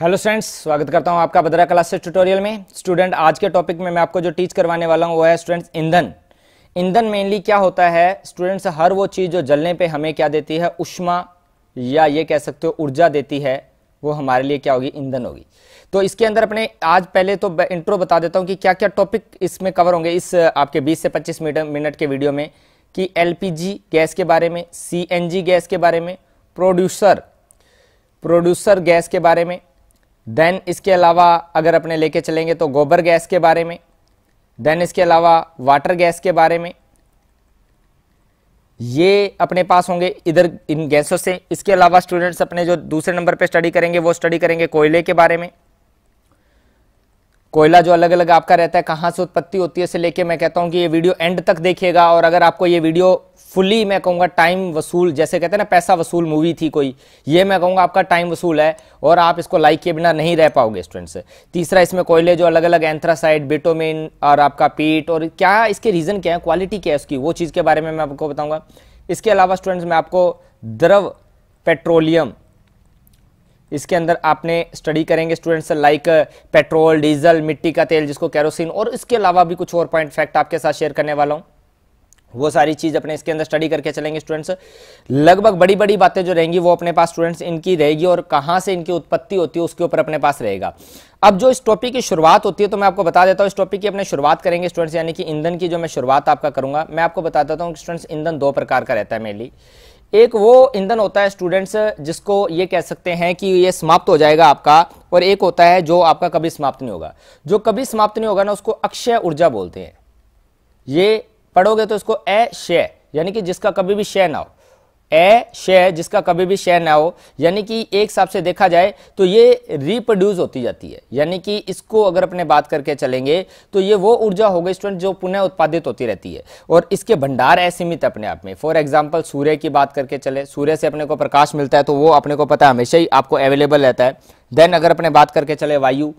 hello students स्वागत करता हूं आपका बद्रा क्लासेस ट्यूटोरियल में स्टूडेंट आज के टॉपिक में मैं आपको जो टीच करवाने वाला हूं वो है स्टूडेंट्स ईंधन ईंधन मेनली क्या होता है स्टूडेंट्स हर वो चीज़ जो जलने पे हमें क्या देती है उष्मा या ये कह सकते हो ऊर्जा देती है वो हमारे लिए क्या होगी ईंधन होगी तो इसके अंदर अपने आज पहले तो इंट्रो बता देता हूँ कि क्या क्या टॉपिक इसमें कवर होंगे इस आपके बीस से पच्चीस मिनट के वीडियो में कि एल गैस के बारे में सी गैस के बारे में प्रोड्यूसर प्रोड्यूसर गैस के बारे में देन इसके अलावा अगर अपने लेके चलेंगे तो गोबर गैस के बारे में देन इसके अलावा वाटर गैस के बारे में ये अपने पास होंगे इधर इन गैसों से इसके अलावा स्टूडेंट्स अपने जो दूसरे नंबर पे स्टडी करेंगे वो स्टडी करेंगे कोयले के बारे में कोयला जो अलग अलग आपका रहता है कहाँ से उत्पत्ति होती है से लेके मैं कहता हूँ कि ये वीडियो एंड तक देखिएगा और अगर आपको ये वीडियो फुली मैं कहूँगा टाइम वसूल जैसे कहते हैं ना पैसा वसूल मूवी थी कोई ये मैं कहूँगा आपका टाइम वसूल है और आप इसको लाइक किए बिना नहीं रह पाओगे स्टूडेंट्स तीसरा इसमें कोयले जो अलग अलग एंथ्रासाइड बिटोमिन और आपका पीट और क्या इसके रीज़न क्या है क्वालिटी क्या है उसकी वो चीज़ के बारे में मैं आपको बताऊँगा इसके अलावा स्टूडेंट्स मैं आपको द्रव पेट्रोलियम इसके अंदर आपने स्टडी करेंगे स्टूडेंट्स लाइक पेट्रोल डीजल मिट्टी का तेल जिसको कैरोसिन और इसके अलावा भी कुछ और पॉइंट फैक्ट आपके साथ शेयर करने वाला हूँ वो सारी चीज़ अपने इसके अंदर स्टडी करके चलेंगे स्टूडेंट्स लगभग बड़ी बड़ी बातें जो रहेंगी वो अपने पास स्टूडेंट्स इनकी रहेगी और कहाँ से इनकी उत्पत्ति होती है उसके ऊपर अपने पास रहेगा अब जो इस टॉपिक की शुरुआत होती है तो मैं आपको बता देता हूँ इस टॉपिक की अपने शुरुआत करेंगे स्टूडेंट्स यानी कि ईंधन की जो मैं शुरुआत आपका करूंगा मैं आपको बता देता हूँ स्टूडेंट्स ईंधन दो प्रकार का रहता है मेनली एक वो ईंधन होता है स्टूडेंट्स जिसको ये कह सकते हैं कि ये समाप्त हो जाएगा आपका और एक होता है जो आपका कभी समाप्त नहीं होगा जो कभी समाप्त नहीं होगा ना उसको अक्षय ऊर्जा बोलते हैं ये पढ़ोगे तो इसको अशय यानी कि जिसका कभी भी क्षय ना हो ए शय जिसका कभी भी शय ना हो यानी कि एक हिसाब से देखा जाए तो ये रिप्रोड्यूस होती जाती है यानी कि इसको अगर अपने बात करके चलेंगे तो ये वो ऊर्जा हो गई स्टूडेंट जो पुनः उत्पादित होती रहती है और इसके भंडार असीमित अपने आप में फॉर एग्जाम्पल सूर्य की बात करके चले सूर्य से अपने को प्रकाश मिलता है तो वो अपने को पता है हमेशा ही आपको अवेलेबल रहता है देन अगर अपने बात करके चले वायु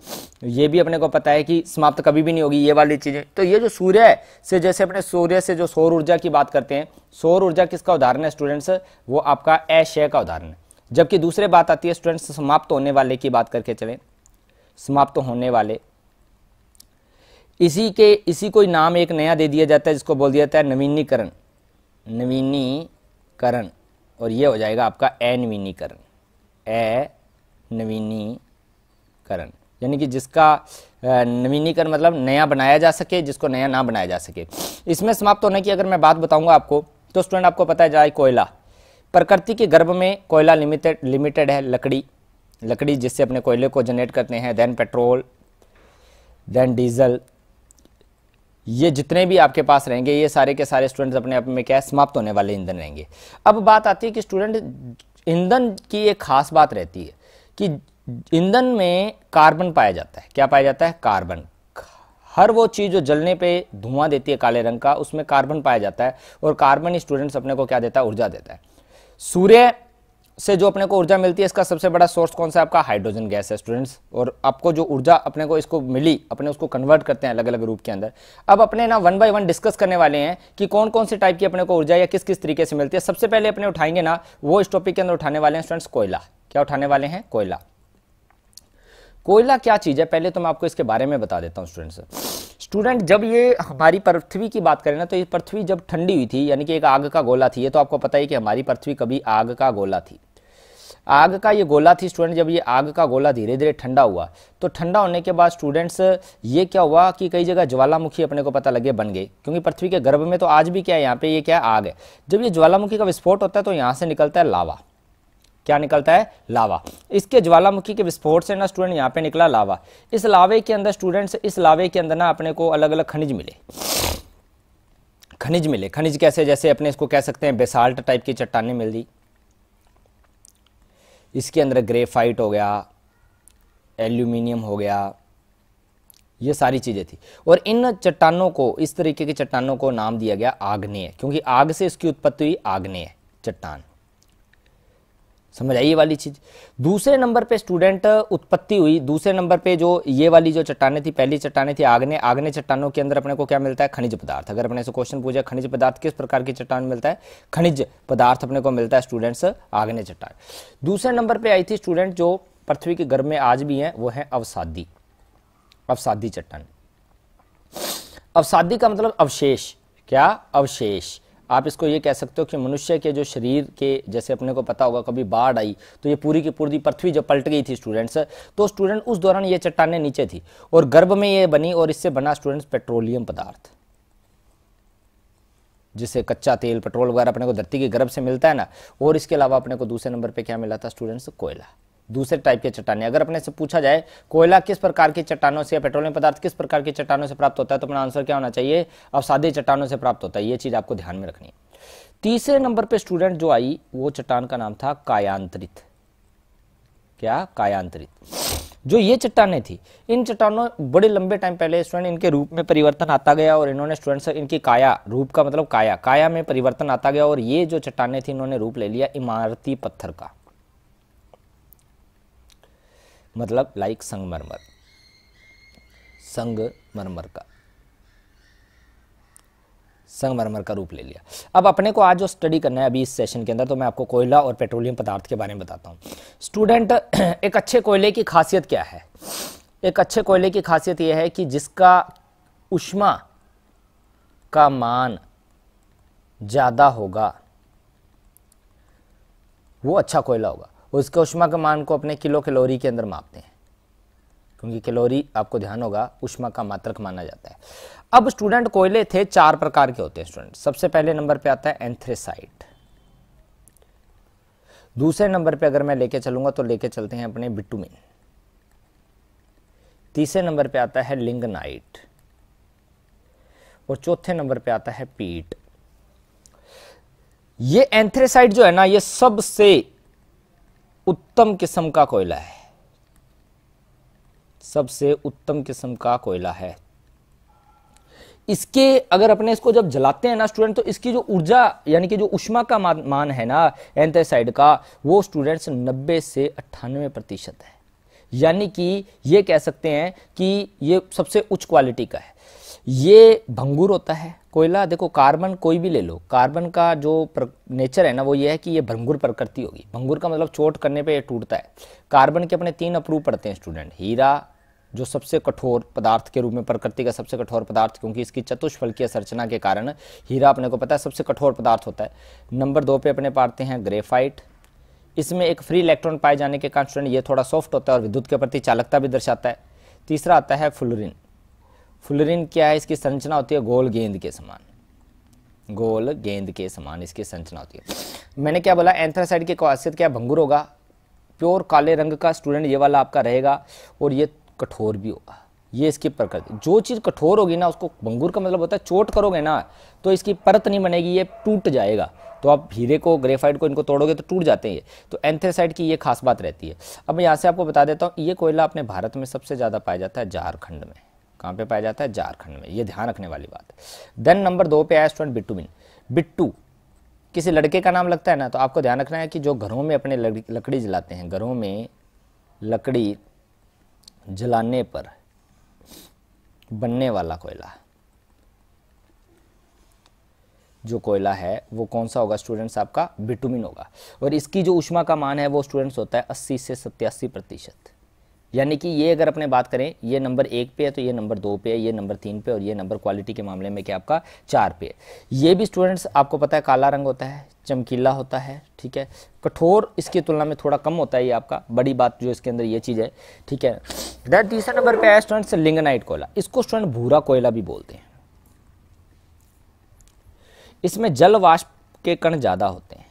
ये भी अपने को पता है कि समाप्त कभी भी नहीं होगी ये वाली चीज़ें तो ये जो सूर्य से जैसे अपने सूर्य से जो सौर ऊर्जा की बात करते हैं सौर ऊर्जा किसका उदाहरण है स्टूडेंट्स वो आपका एशय का उदाहरण है जबकि दूसरे बात आती है स्टूडेंट्स समाप्त होने वाले की बात करके चलें समाप्त होने वाले इसी के इसी कोई नाम एक नया दे दिया जाता है जिसको बोल दिया जाता है नवीनीकरण नवीनीकरण और ये हो जाएगा आपका अनवीनीकरण ए नवीनीकरण यानी कि जिसका नवीनीकरण मतलब नया बनाया जा सके जिसको नया ना बनाया जा सके इसमें समाप्त होने की अगर मैं बात बताऊंगा आपको तो स्टूडेंट आपको पता जाए कोयला प्रकृति के गर्भ में कोयला लिमिटेड लिमिटेड है लकड़ी लकड़ी जिससे अपने कोयले को जनरेट करते हैं देन पेट्रोल देन डीजल ये जितने भी आपके पास रहेंगे ये सारे के सारे स्टूडेंट्स अपने आप में क्या है समाप्त होने वाले ईंधन रहेंगे अब बात आती है कि स्टूडेंट ईंधन की एक खास बात रहती है कि ईंधन में कार्बन पाया जाता है क्या पाया जाता है कार्बन हर वो चीज़ जो जलने पे धुआं देती है काले रंग का उसमें कार्बन पाया जाता है और कार्बन स्टूडेंट्स अपने को क्या देता है ऊर्जा देता है सूर्य से जो अपने को ऊर्जा मिलती है इसका सबसे बड़ा सोर्स कौन सा है आपका हाइड्रोजन गैस है स्टूडेंट्स और आपको जो ऊर्जा अपने को इसको मिली अपने उसको कन्वर्ट करते हैं अलग अलग रूप के अंदर अब अपने ना वन बाय वन डिस्कस करने वाले हैं कि कौन कौन से टाइप की अपने को ऊर्जा या किस किस तरीके से मिलती है सबसे पहले अपने उठाएंगे ना वो इस टॉपिक के अंदर उठाने वाले हैं स्टूडेंट्स कोयला क्या उठाने वाले हैं कोयला कोयला क्या चीज़ है पहले तो मैं आपको इसके बारे में बता देता हूँ स्टूडेंट्स स्टूडेंट जब ये हमारी पृथ्वी की बात करें ना तो ये पृथ्वी जब ठंडी हुई थी यानी कि एक आग का गोला थी ये तो आपको पता ही कि हमारी पृथ्वी कभी आग का गोला थी आग का ये गोला थी स्टूडेंट जब ये आग का गोला धीरे धीरे ठंडा हुआ तो ठंडा होने के बाद स्टूडेंट्स ये क्या हुआ कि कई जगह ज्वालामुखी अपने को पता लगे बन गए क्योंकि पृथ्वी के गर्भ में तो आज भी क्या है यहाँ पे ये क्या आग है जब ये ज्वालामुखी का विस्फोट होता है तो यहाँ से निकलता है लावा क्या निकलता है लावा इसके ज्वालामुखी के विस्फोट से ना स्टूडेंट यहाँ पे निकला लावा इस लावे के अंदर स्टूडेंट्स इस लावे के अंदर ना अपने को अलग अलग खनिज मिले खनिज मिले खनिज कैसे जैसे अपने इसको कह सकते हैं बेसाल्ट टाइप की चट्टाने मिल दी इसके अंदर ग्रेफाइट हो गया एल्यूमिनियम हो गया ये सारी चीज़ें थी और इन चट्टानों को इस तरीके की चट्टानों को नाम दिया गया आग्नेय क्योंकि आग से इसकी उत्पत्ति हुई आग्नेय चट्टान समझ आई ये वाली चीज़ दूसरे नंबर पे स्टूडेंट उत्पत्ति हुई दूसरे नंबर पे जो ये वाली जो चट्टाने थी पहली चट्टाने थी आग्ने आग्ने चट्टानों के अंदर अपने को क्या मिलता है खनिज पदार्थ अगर अपने से क्वेश्चन पूछा खनिज पदार्थ किस प्रकार की चट्टान मिलता है खनिज पदार्थ अपने को मिलता है स्टूडेंट्स आग्ने चट्टान दूसरे नंबर पर आई थी स्टूडेंट जो पृथ्वी के गर्भ में आज भी हैं वो है अवसादी अवसादी चट्टान अवसादी का मतलब अवशेष क्या अवशेष आप इसको ये कह सकते हो कि मनुष्य के जो शरीर के जैसे अपने को पता होगा कभी बाढ़ आई तो ये पूरी की पूरी पृथ्वी जब पलट गई थी स्टूडेंट्स तो स्टूडेंट उस दौरान ये चट्टाने नीचे थी और गर्भ में ये बनी और इससे बना स्टूडेंट्स पेट्रोलियम पदार्थ जिसे कच्चा तेल पेट्रोल वगैरह अपने को धरती के गर्भ से मिलता है ना और इसके अलावा अपने को दूसरे नंबर पर क्या मिला था स्टूडेंट्स कोयला दूसरे टाइप के चट्टाने अगर अपने से पूछा जाए कोयला किस प्रकार की चट्टानों से या पेट्रोलियम पदार्थ किस प्रकार की चट्टानों से प्राप्त होता है तो अपना आंसर क्या होना चाहिए अवसादी चट्टानों से प्राप्त होता है ये चीज़ आपको ध्यान में रखनी है तीसरे नंबर पर स्टूडेंट जो आई वो चट्टान का नाम था कायांतरित क्या कायांतरित जो ये चट्टाने थी इन चट्टानों बड़े लंबे टाइम पहले स्टूडेंट इनके रूप में परिवर्तन आता गया और इन्होंने स्टूडेंट्स इनकी काया रूप का मतलब काया काया में परिवर्तन आता गया और ये जो चट्टाने थी इन्होंने रूप ले लिया इमारती पत्थर का मतलब लाइक संगमरमर संगमरमर का संगमरमर का रूप ले लिया अब अपने को आज जो स्टडी करना है अभी इस सेशन के अंदर तो मैं आपको कोयला और पेट्रोलियम पदार्थ के बारे में बताता हूँ स्टूडेंट एक अच्छे कोयले की खासियत क्या है एक अच्छे कोयले की खासियत यह है कि जिसका उष्मा का मान ज़्यादा होगा वो अच्छा कोयला होगा उसके उष्मा के मान को अपने किलो कैलोरी के अंदर मापते हैं क्योंकि कैलोरी आपको ध्यान होगा उष्मा का मात्रक माना जाता है अब स्टूडेंट कोयले थे चार प्रकार के होते हैं स्टूडेंट सबसे पहले नंबर पे आता है एंथ्रेसाइट दूसरे नंबर पे अगर मैं लेके चलूंगा तो लेके चलते हैं अपने बिटुमिन तीसरे नंबर पे आता है लिंगनाइट और चौथे नंबर पे आता है पीट ये एंथ्रेसाइट जो है ना ये सबसे उत्तम किस्म का कोयला है सबसे उत्तम किस्म का कोयला है इसके अगर अपने इसको जब जलाते हैं ना स्टूडेंट तो इसकी जो ऊर्जा यानी कि जो उष्मा का मान है ना एंथेसाइड का वो स्टूडेंट्स 90 से अट्ठानवे प्रतिशत है यानी कि ये कह सकते हैं कि ये सबसे उच्च क्वालिटी का है ये भंगूर होता है कोयला देखो कार्बन कोई भी ले लो कार्बन का जो नेचर है ना वो ये है कि ये भंगुर प्रकृति होगी भंगुर का मतलब चोट करने पे ये टूटता है कार्बन के अपने तीन अप्रूव पड़ते हैं स्टूडेंट हीरा जो सबसे कठोर पदार्थ के रूप में प्रकृति का सबसे कठोर पदार्थ क्योंकि इसकी चतुष्फलकीय संरचना के कारण हीरा अपने को पता है सबसे कठोर पदार्थ होता है नंबर दो पे अपने पाते हैं ग्रेफाइट इसमें एक फ्री इलेक्ट्रॉन पाए जाने के कारण स्टूडेंट ये थोड़ा सॉफ्ट होता है और विद्युत के प्रति चालकता भी दर्शाता है तीसरा आता है फ्लोरिन फुलरिन क्या है इसकी संरचना होती है गोल गेंद के समान गोल गेंद के समान इसकी संरचना होती है मैंने क्या बोला एंथ्रासाइड की खासियत क्या भंगुर होगा प्योर काले रंग का स्टूडेंट ये वाला आपका रहेगा और ये कठोर भी होगा ये इसकी प्रकृति जो चीज़ कठोर होगी ना उसको भंगुर का मतलब होता है चोट करोगे ना तो इसकी परत नहीं बनेगी ये टूट जाएगा तो आप हीरे को ग्रेफाइट को इनको तोड़ोगे तो टूट जाते हैं तो एंथेसाइड की ये खास बात रहती है अब मैं यहाँ से आपको बता देता हूँ ये कोयला अपने भारत में सबसे ज़्यादा पाया जाता है झारखंड में कहाँ पे पाया जाता है झारखंड में ये ध्यान रखने वाली बात देन नंबर दो पे आया स्टूडेंट बिट्टूबिन बिट्टू किसी लड़के का नाम लगता है ना तो आपको ध्यान रखना है कि जो घरों में अपने लकड़ी जलाते हैं घरों में लकड़ी जलाने पर बनने वाला कोयला जो कोयला है वो कौन सा होगा स्टूडेंट्स आपका बिटुमिन होगा और इसकी जो उष्मा का मान है वो स्टूडेंट्स होता है 80 से सत्यासी प्रतिशत यानी कि ये अगर अपने बात करें ये नंबर एक पे है तो ये नंबर दो पे है ये नंबर तीन पे और ये नंबर क्वालिटी के मामले में क्या आपका चार पे है ये भी स्टूडेंट्स आपको पता है काला रंग होता है चमकीला होता है ठीक है कठोर इसकी तुलना में थोड़ा कम होता है ये आपका बड़ी बात जो इसके अंदर ये चीज़ है ठीक है दैट तीसरा नंबर पर आया स्टूडेंट्स लिंगनाइट कोयला इसको स्टूडेंट भूरा कोयला भी बोलते हैं इसमें जलवाष्प के कण ज़्यादा होते हैं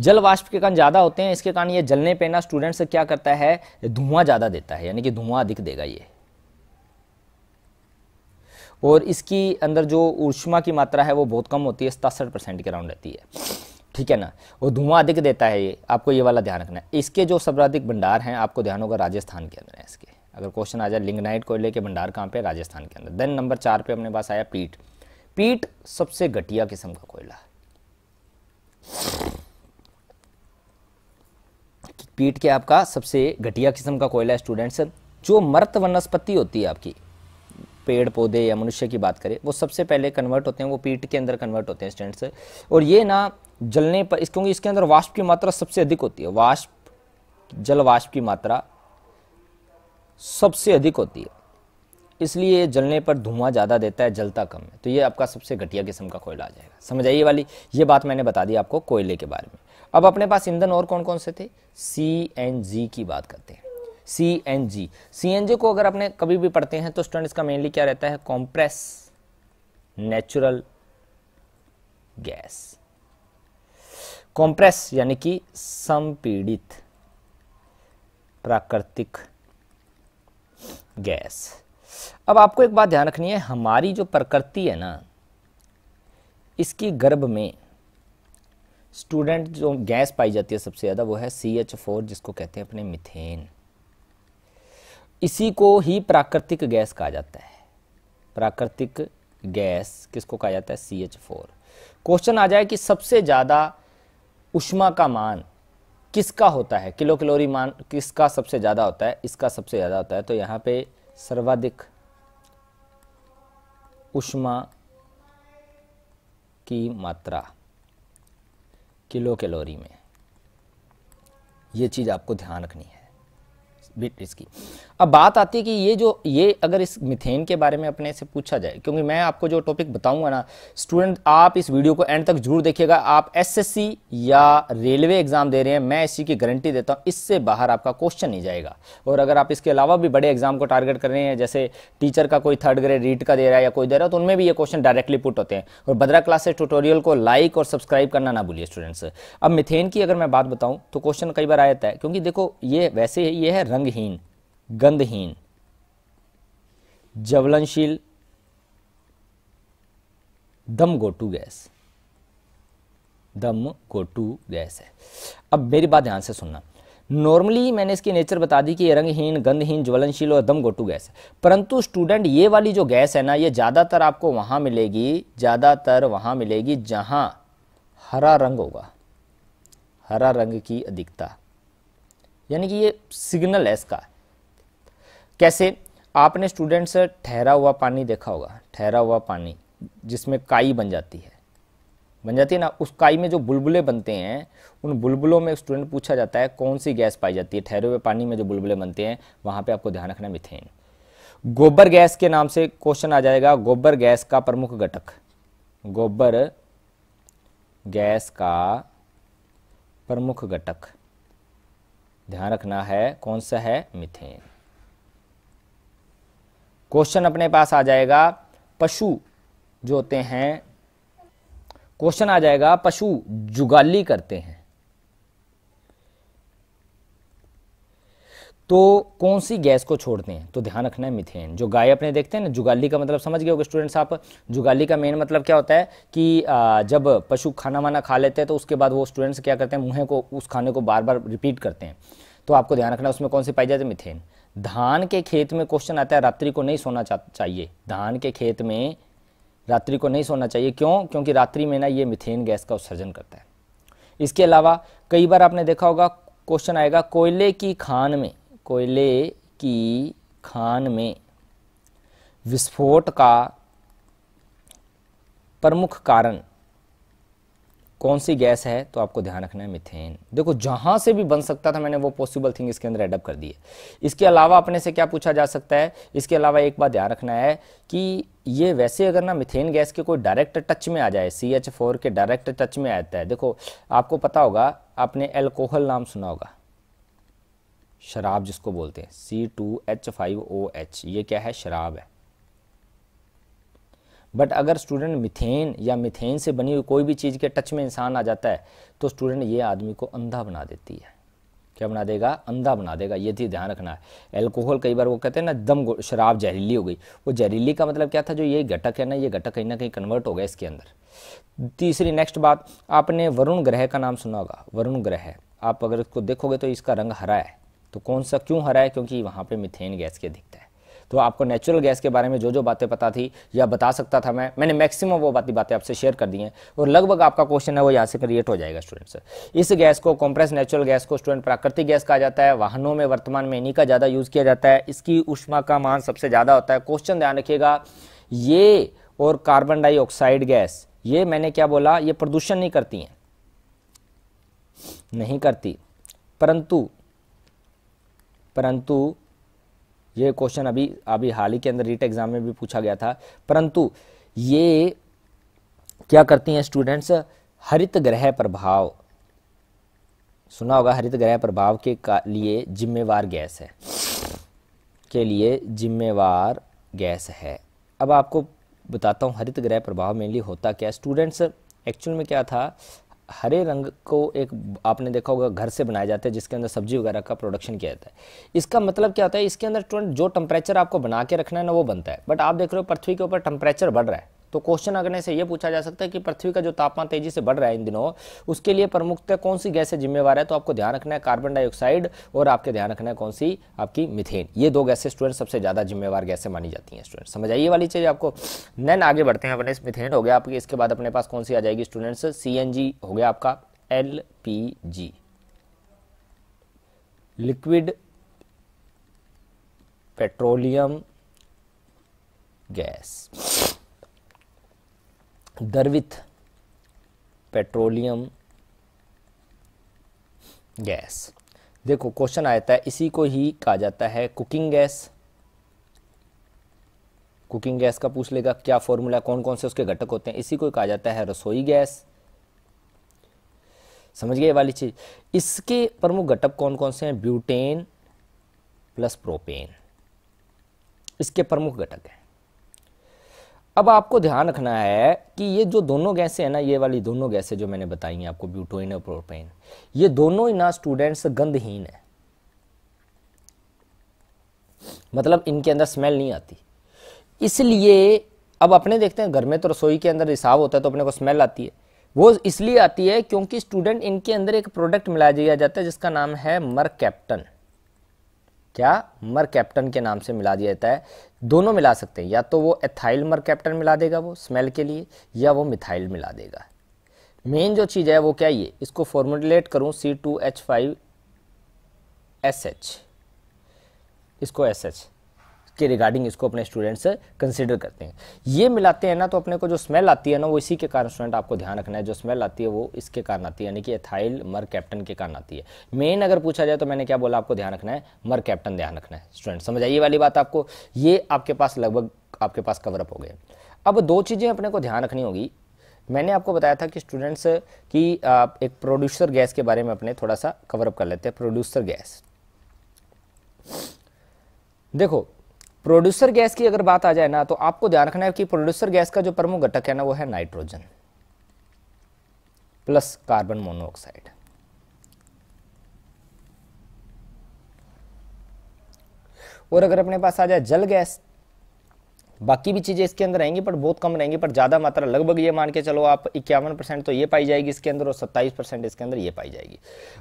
जल वाष्प के कारण ज़्यादा होते हैं इसके कारण ये जलने पे ना स्टूडेंट्स क्या करता है धुआं ज़्यादा देता है यानी कि धुआं अधिक देगा ये और इसकी अंदर जो ऊष्मा की मात्रा है वो बहुत कम होती है सतासठ परसेंट के अराउंड रहती है ठीक है ना और धुआं अधिक देता है ये आपको ये वाला ध्यान रखना है इसके जो सर्वाधिक भंडार हैं आपको ध्यान होगा राजस्थान के अंदर है इसके अगर क्वेश्चन आ जाए लिंगनाइट कोयले के भंडार कहाँ पे राजस्थान के अंदर देन नंबर चार पे अपने पास आया पीट पीट सबसे घटिया किस्म का कोयला पीट के आपका सबसे घटिया किस्म का कोयला स्टूडेंट्स जो मर्त वनस्पति होती है आपकी पेड़ पौधे या मनुष्य की बात करें वो सबसे पहले कन्वर्ट होते हैं वो पीट के अंदर कन्वर्ट होते हैं स्टूडेंट्स और ये ना जलने पर इस क्योंकि इसके अंदर वाष्प की मात्रा सबसे अधिक होती है वाष्प जल वाष्प की मात्रा सबसे अधिक होती है इसलिए जलने पर धुआं ज़्यादा देता है जलता कम है तो ये आपका सबसे घटिया किस्म का कोयला आ जाएगा समझ आइए वाली ये बात मैंने बता दी आपको कोयले के बारे में अब अपने पास ईंधन और कौन कौन से थे सी एन जी की बात करते हैं C N G C N G को अगर आपने कभी भी पढ़ते हैं तो स्टूडेंट इसका मेनली क्या रहता है कॉम्प्रेस नेचुरल गैस कॉम्प्रेस यानी कि संपीड़ित प्राकृतिक गैस अब आपको एक बात ध्यान रखनी है हमारी जो प्रकृति है ना इसकी गर्भ में स्टूडेंट जो गैस पाई जाती है सबसे ज़्यादा वो है सी एच फोर जिसको कहते हैं अपने मिथेन इसी को ही प्राकृतिक गैस कहा जाता है प्राकृतिक गैस किसको कहा जाता है सी एच फोर क्वेश्चन आ जाए कि सबसे ज़्यादा उष्मा का मान किसका होता है किलो किलोरी मान किसका सबसे ज़्यादा होता है इसका सबसे ज़्यादा होता है तो यहाँ पे सर्वाधिक उष्मा की मात्रा किलो कैलोरी में ये चीज़ आपको ध्यान रखनी है बिट रिस्की अब बात आती है कि ये जो ये अगर इस मिथेन के बारे में अपने से पूछा जाए क्योंकि मैं आपको जो टॉपिक बताऊंगा ना स्टूडेंट आप इस वीडियो को एंड तक जरूर देखिएगा आप एसएससी या रेलवे एग्जाम दे रहे हैं मैं इसी की गारंटी देता हूँ इससे बाहर आपका क्वेश्चन नहीं जाएगा और अगर आप इसके अलावा भी बड़े एग्जाम को टारगेट कर रहे हैं जैसे टीचर का कोई थर्ड ग्रेड रीट का दे रहा है या कोई दे रहा है तो उनमें भी ये क्वेश्चन डायरेक्टली पुट होते हैं और बद्रा क्लासेस टूटोरियल को लाइक और सब्सक्राइब करना ना भूलिए स्टूडेंट्स अब मिथेन की अगर मैं बात बताऊँ तो क्वेश्चन कई बार आ जाता है क्योंकि देखो ये वैसे ये है रंग रंगहीन गंधहीन ज्वलनशील दम गोटू गैस दम गोटू गैस है अब मेरी बात ध्यान से सुनना नॉर्मली मैंने इसकी नेचर बता दी कि ये रंगहीन गंधहीन ज्वलनशील और दम गोटू गैस है परंतु स्टूडेंट ये वाली जो गैस है ना ये ज़्यादातर आपको वहाँ मिलेगी ज़्यादातर वहाँ मिलेगी जहाँ हरा रंग होगा हरा रंग की अधिकता यानी कि ये सिग्नल है इसका कैसे आपने स्टूडेंट से ठहरा हुआ पानी देखा होगा ठहरा हुआ पानी जिसमें काई बन जाती है बन जाती है ना उस काई में जो बुलबुले बनते हैं उन बुलबुलों में स्टूडेंट पूछा जाता है कौन सी गैस पाई जाती है ठहरे हुए पानी में जो बुलबुले बनते हैं वहाँ पे आपको ध्यान रखना मिथेन गोबर गैस के नाम से क्वेश्चन आ जाएगा गोबर गैस का प्रमुख घटक गोबर गैस का प्रमुख घटक ध्यान रखना है कौन सा है मिथेन क्वेश्चन अपने पास आ जाएगा पशु जो होते हैं क्वेश्चन आ जाएगा पशु जुगाली करते हैं तो कौन सी गैस को छोड़ते हैं तो ध्यान रखना है मिथेन जो गाय अपने देखते हैं ना जुगाली का मतलब समझ गए होगे स्टूडेंट्स आप जुगाली का मेन मतलब क्या होता है कि जब पशु खाना वाना खा लेते हैं तो उसके बाद वो स्टूडेंट्स क्या करते हैं मुँह को उस खाने को बार बार रिपीट करते हैं तो आपको ध्यान रखना उसमें कौन सी पाई जाती है मिथेन धान के खेत में क्वेश्चन आता है रात्रि को नहीं सोना चाहिए धान के खेत में रात्रि को नहीं सोना चाहिए क्यों क्योंकि रात्रि में ना ये मिथेन गैस का उत्सर्जन करता है इसके अलावा कई बार आपने देखा होगा क्वेश्चन आएगा कोयले की खान में कोयले की खान में विस्फोट का प्रमुख कारण कौन सी गैस है तो आपको ध्यान रखना है मिथेन देखो जहां से भी बन सकता था मैंने वो पॉसिबल थिंग इसके अंदर एडअप कर दी है इसके अलावा अपने से क्या पूछा जा सकता है इसके अलावा एक बात ध्यान रखना है कि ये वैसे अगर ना मिथेन गैस के कोई डायरेक्ट टच में आ जाए सी एच फोर के डायरेक्ट टच में आता है देखो आपको पता होगा आपने एल्कोहल नाम सुना होगा शराब जिसको बोलते हैं C two H five O H ये क्या है शराब है बट अगर स्टूडेंट मिथेन या मिथेन से बनी हुई कोई भी चीज़ के टच में इंसान आ जाता है तो स्टूडेंट ये आदमी को अंधा बना देती है क्या बना देगा अंधा बना देगा ये थी ध्यान रखना है एल्कोहल कई बार वो कहते हैं ना दम शराब जहरीली हो गई वो जहरीली का मतलब क्या था जो ये घटक है ना ये घटक कहीं ना कहीं कन्वर्ट हो गया इसके अंदर तीसरी नेक्स्ट बात आपने वरुण ग्रह का नाम सुना होगा वरुण ग्रह आप अगर इसको देखोगे तो इसका रंग हरा है तो कौन सा क्यों हरा है क्योंकि वहाँ पर मिथेन गैस के दिखता है तो आपको नेचुरल गैस के बारे में जो जो बातें पता थी या बता सकता था मैं मैंने मैक्सिमम वो बातें बातें आपसे शेयर कर दी हैं और लगभग आपका क्वेश्चन है वो यहाँ से क्रिएट हो जाएगा स्टूडेंट्स इस गैस को कॉम्प्रेस नेचुरल गैस को स्टूडेंट प्राकृतिक गैस कहा जाता है वाहनों में वर्तमान में इन्हीं का ज़्यादा यूज़ किया जाता है इसकी उष्मा का मान सबसे ज़्यादा होता है क्वेश्चन ध्यान रखिएगा ये और कार्बन डाइऑक्साइड गैस ये मैंने क्या बोला ये प्रदूषण नहीं करती हैं नहीं करती परंतु परंतु ये क्वेश्चन अभी अभी हाल ही के अंदर रीट एग्ज़ाम में भी पूछा गया था परंतु ये क्या करती हैं स्टूडेंट्स हरित ग्रह प्रभाव सुना होगा हरित ग्रह प्रभाव के लिए जिम्मेवार गैस है के लिए जिम्मेवार गैस है अब आपको बताता हूँ हरित ग्रह प्रभाव मेनली होता क्या स्टूडेंट्स एक्चुअल में क्या था हरे रंग को एक आपने देखा होगा घर से बनाया जाता है जिसके अंदर सब्जी वगैरह का प्रोडक्शन किया जाता है इसका मतलब क्या होता है इसके अंदर जो टेम्परेचर आपको बना के रखना है ना वो बनता है बट आप देख रहे हो पृथ्वी के ऊपर टेम्परेचर बढ़ रहा है तो क्वेश्चन अगर से यह पूछा जा सकता है कि पृथ्वी का जो तापमान तेजी से बढ़ रहा है इन दिनों उसके लिए प्रमुखता कौन सी गैसें जिम्मेवार है तो आपको ध्यान रखना है कार्बन डाइऑक्साइड और आपके ध्यान रखना है कौन सी आपकी मिथेन ये दो गैसें स्टूडेंट सबसे ज़्यादा जिम्मेवार गैसें मानी जाती हैं स्टूडेंट समझ आइए वाली चीज आपको नैन आगे बढ़ते हैं अपने मिथेन हो गया आपकी इसके बाद अपने पास कौन सी आ जाएगी स्टूडेंट्स सी हो गया आपका एल लिक्विड पेट्रोलियम गैस द्रवित पेट्रोलियम गैस देखो क्वेश्चन आया है इसी को ही कहा जाता है कुकिंग गैस कुकिंग गैस का पूछ लेगा क्या फॉर्मूला कौन कौन से उसके घटक होते हैं इसी को कहा जाता है रसोई गैस समझ गए वाली चीज़ इसके प्रमुख घटक कौन कौन से हैं ब्यूटेन प्लस प्रोपेन इसके प्रमुख घटक हैं अब आपको ध्यान रखना है कि ये जो दोनों गैसें हैं ना ये वाली दोनों गैसें जो मैंने बताई हैं आपको ब्यूटोइन और प्रोपेन ये दोनों ही ना स्टूडेंट्स गंधहीन है मतलब इनके अंदर स्मेल नहीं आती इसलिए अब अपने देखते हैं घर में तो रसोई के अंदर रिसाव होता है तो अपने को स्मेल आती है वो इसलिए आती है क्योंकि स्टूडेंट इनके अंदर एक प्रोडक्ट मिला दिया जाता है जिसका नाम है मर कैप्टन क्या मर कैप्टन के नाम से मिला दिया जाता है दोनों मिला सकते हैं या तो वो एथाइल मरकैप्टन मिला देगा वो स्मेल के लिए या वो मिथाइल मिला देगा मेन जो चीज़ है वो क्या ये इसको फॉर्मुलेट करूँ C two H five S H इसको एस एच के रिगार्डिंग इसको अपने स्टूडेंट्स कंसिडर करते हैं ये मिलाते हैं ना तो अपने को जो स्मेल आती है ना वो इसी के कारण स्टूडेंट आपको ध्यान रखना है जो स्मेल आती है वो इसके कारण आती है यानी कि एथाइल मर कैप्टन के कारण आती है मेन अगर पूछा जाए तो मैंने क्या बोला आपको ध्यान रखना है मर कैप्टन ध्यान रखना है स्टूडेंट समझ आइए वाली बात आपको ये आपके पास लगभग आपके पास कवरअप हो गए अब दो चीज़ें अपने को ध्यान रखनी होगी मैंने आपको बताया था कि स्टूडेंट्स की आप एक प्रोड्यूसर गैस के बारे में अपने थोड़ा सा कवरअप कर लेते हैं प्रोड्यूसर गैस देखो प्रोड्यूसर गैस की अगर बात आ जाए ना तो आपको ध्यान रखना है कि प्रोड्यूसर गैस का जो प्रमुख घटक है ना वो है नाइट्रोजन प्लस कार्बन मोनोऑक्साइड और अगर अपने पास आ जाए जल गैस बाकी भी चीज़ें इसके अंदर रहेंगी पर बहुत कम रहेंगी पर ज़्यादा मात्रा लगभग ये मान के चलो आप इक्यावन परसेंट तो ये पाई जाएगी इसके अंदर और सत्ताईस परसेंट इसके अंदर ये पाई जाएगी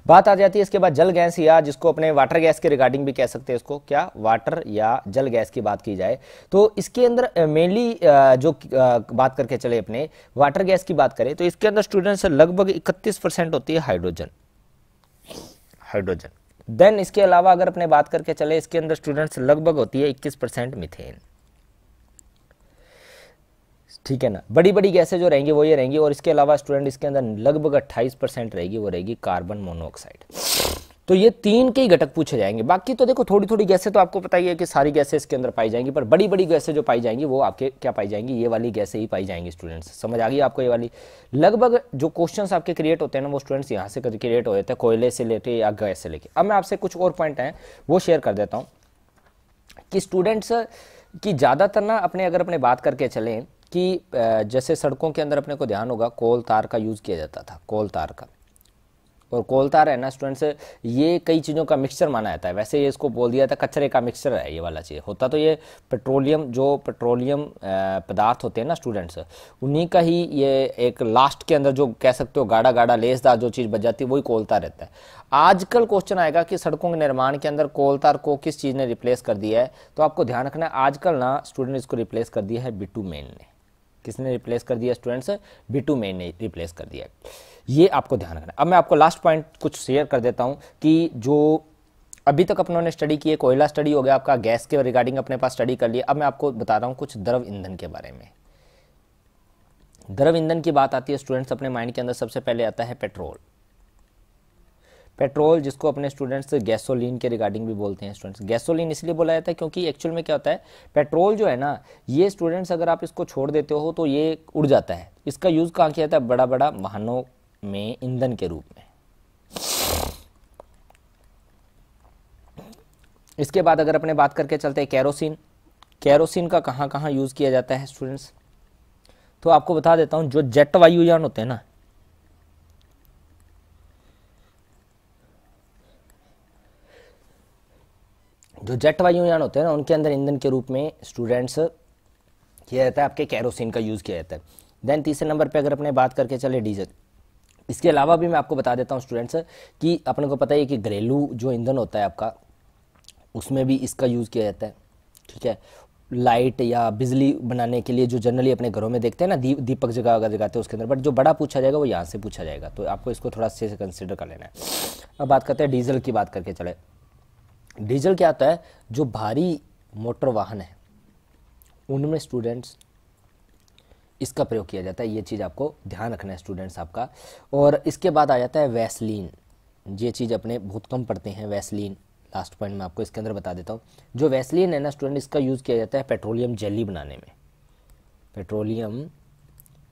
बात आ जाती है इसके बाद जल गैस या जिसको अपने वाटर गैस के रिगार्डिंग भी कह सकते हैं इसको क्या वाटर या जल गैस की बात की जाए तो इसके अंदर मेनली जो बात करके चले अपने वाटर गैस की बात करें तो इसके अंदर स्टूडेंट्स लगभग इकतीस होती है हाइड्रोजन हाइड्रोजन देन इसके अलावा अगर अपने बात करके चले इसके अंदर स्टूडेंट्स लगभग होती है इक्कीस परसेंट मिथेन ठीक है ना बड़ी बड़ी गैसें जो रहेंगी वो ये रहेंगी और इसके अलावा स्टूडेंट इसके अंदर लगभग अट्ठाईस परसेंट रहेगी वो रहेगी कार्बन मोनोऑक्साइड तो ये तीन के ही घटक पूछे जाएंगे बाकी तो देखो थोड़ी थोड़ी गैसें तो आपको पता ही है कि सारी गैसें इसके अंदर पाई जाएंगी पर बड़ी बड़ी गैसें जो पाई जाएंगी वो आपके क्या पाई जाएंगी ये वाली गैसें ही पाई जाएंगी स्टूडेंट्स समझ आ गई आपको ये वाली लगभग जो क्वेश्चन आपके क्रिएट होते हैं ना वो स्टूडेंट्स यहाँ से क्रिएट हो जाते हैं कोयले से लेके या गैस से लेके अब मैं आपसे कुछ और पॉइंट हैं वो शेयर कर देता हूँ कि स्टूडेंट्स की ज़्यादातर ना अपने अगर अपने बात करके चलें कि जैसे सड़कों के अंदर अपने को ध्यान होगा कोल तार का यूज़ किया जाता था कोल तार का और कोल तार है ना स्टूडेंट्स ये कई चीज़ों का मिक्सचर माना जाता है वैसे ये इसको बोल दिया था कचरे का मिक्सचर है ये वाला चीज़ होता तो ये पेट्रोलियम जो पेट्रोलियम पदार्थ होते हैं ना स्टूडेंट्स उन्हीं का ही ये एक लास्ट के अंदर जो कह सकते हो गाढ़ा गाढ़ा लेसदार जो चीज़ बच जाती है वही कोलता रहता है आजकल क्वेश्चन आएगा कि सड़कों के निर्माण के अंदर कोलतार को किस चीज़ ने रिप्लेस कर दिया है तो आपको ध्यान रखना है आजकल ना स्टूडेंट इसको रिप्लेस कर दिया है मेन ने किसने रिप्लेस कर दिया स्टूडेंट्स बी टू में ने रिप्लेस कर दिया ये आपको ध्यान रखना अब मैं आपको लास्ट पॉइंट कुछ शेयर कर देता हूँ कि जो अभी तक अपनों ने स्टडी किए कोयला स्टडी हो गया आपका गैस के रिगार्डिंग अपने पास स्टडी कर लिया अब मैं आपको बता रहा हूँ कुछ द्रव ईंधन के बारे में द्रव ईंधन की बात आती है स्टूडेंट्स अपने माइंड के अंदर सबसे पहले आता है पेट्रोल पेट्रोल जिसको अपने स्टूडेंट्स गैसोलीन के रिगार्डिंग भी बोलते हैं स्टूडेंट्स गैसोलीन इसलिए बोला जाता है क्योंकि एक्चुअल में क्या होता है पेट्रोल जो है ना ये स्टूडेंट्स अगर आप इसको छोड़ देते हो तो ये उड़ जाता है इसका यूज़ कहाँ किया जाता है बड़ा बड़ा वाहनों में ईंधन के रूप में इसके बाद अगर अपने बात करके चलते हैं कैरोसिन कैरोसिन का कहाँ कहाँ यूज़ किया जाता है स्टूडेंट्स तो आपको बता देता हूँ जो जेट वायुयान होते हैं ना जो जेट वायुयान होते हैं ना उनके अंदर ईंधन के रूप में स्टूडेंट्स किया जाता है आपके कैरोसिन का यूज़ किया जाता है देन तीसरे नंबर पे अगर अपने बात करके चले डीजल इसके अलावा भी मैं आपको बता देता हूँ स्टूडेंट्स कि अपने को पता ही कि घरेलू जो ईंधन होता है आपका उसमें भी इसका यूज़ किया जाता है ठीक है लाइट या बिजली बनाने के लिए जो जनरली अपने घरों में देखते हैं ना दी, दीपक जगह अगर जगाते हैं उसके अंदर बट जो बड़ा पूछा जाएगा वो यहाँ से पूछा जाएगा तो आपको इसको थोड़ा अच्छे से कंसिडर कर लेना है अब बात करते हैं डीजल की बात करके चले डीजल क्या आता है जो भारी मोटर वाहन है उनमें स्टूडेंट्स इसका प्रयोग किया जाता है ये चीज़ आपको ध्यान रखना है स्टूडेंट्स आपका और इसके बाद आ जाता है वैसलीन ये चीज़ अपने बहुत कम पढ़ते हैं वैसलीन लास्ट पॉइंट मैं आपको इसके अंदर बता देता हूँ जो वैसलीन है ना स्टूडेंट इसका यूज़ किया जाता है पेट्रोलियम जेली बनाने में पेट्रोलियम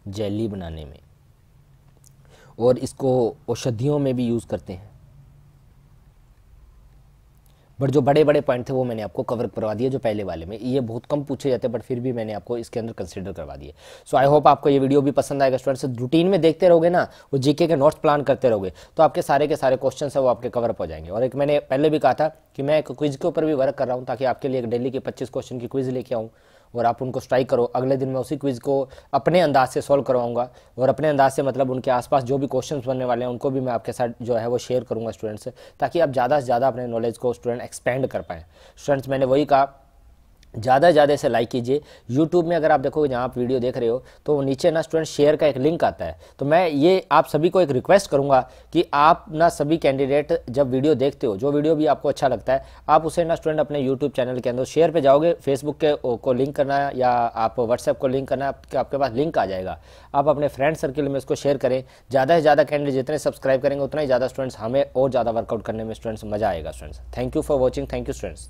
जेली बनाने में और इसको औषधियों में भी यूज़ करते हैं बट जो बड़े बड़े पॉइंट थे वो मैंने आपको कवर करवा दिए जो पहले वाले में ये बहुत कम पूछे जाते हैं बट फिर भी मैंने आपको इसके अंदर कंसिडर करवा दिए सो आई होप आपको ये वीडियो भी पसंद आएगा स्टूडेंट्स रूटीन में देखते रहोगे ना वो जीके के नोट्स प्लान करते रहोगे तो आपके सारे के सारे क्वेश्चन है वो आपके कवरअप हो जाएंगे और एक मैंने पहले भी कहा था कि मैं एक क्विज के ऊपर भी वर्क कर रहा हूँ ताकि आपके लिए डेली के पच्चीस क्वेश्चन की क्विज लेके आऊँ और आप उनको स्ट्राइक करो अगले दिन मैं उसी क्विज़ को अपने अंदाज से सॉल्व करवाऊंगा और अपने अंदाज से मतलब उनके आसपास जो भी क्वेश्चंस बनने वाले हैं उनको भी मैं आपके साथ जो है वो शेयर करूँगा स्टूडेंट्स से ताकि आप ज़्यादा से ज़्यादा अपने नॉलेज को स्टूडेंट एक्सपेंड कर पाएँ स्टूडेंट्स मैंने वही कहा ज़्यादा ज़्यादा से लाइक कीजिए यूट्यूब में अगर आप देखोगे जहाँ आप वीडियो देख रहे हो तो नीचे ना स्टूडेंट शेयर का एक लिंक आता है तो मैं ये आप सभी को एक रिक्वेस्ट करूँगा कि आप ना सभी कैंडिडेट जब वीडियो देखते हो जो वीडियो भी आपको अच्छा लगता है आप उसे ना स्टूडेंट अपने यूट्यूब चैनल के अंदर शेयर पर जाओगे फेसबुक के को लिंक करना है या आप व्हाट्सएप को लिंक करना है आपके, आपके पास लिंक आ जाएगा आप अपने फ्रेंड सर्किल में इसको शेयर करें ज़्यादा से ज़्यादा कैंडिडेट जितने सब्सक्राइब करेंगे उतना ही ज़्यादा स्टूडेंट्स हमें और ज़्यादा वर्कआउट करने में स्टूडेंट्स मज़ा आएगा students thank you for watching thank you students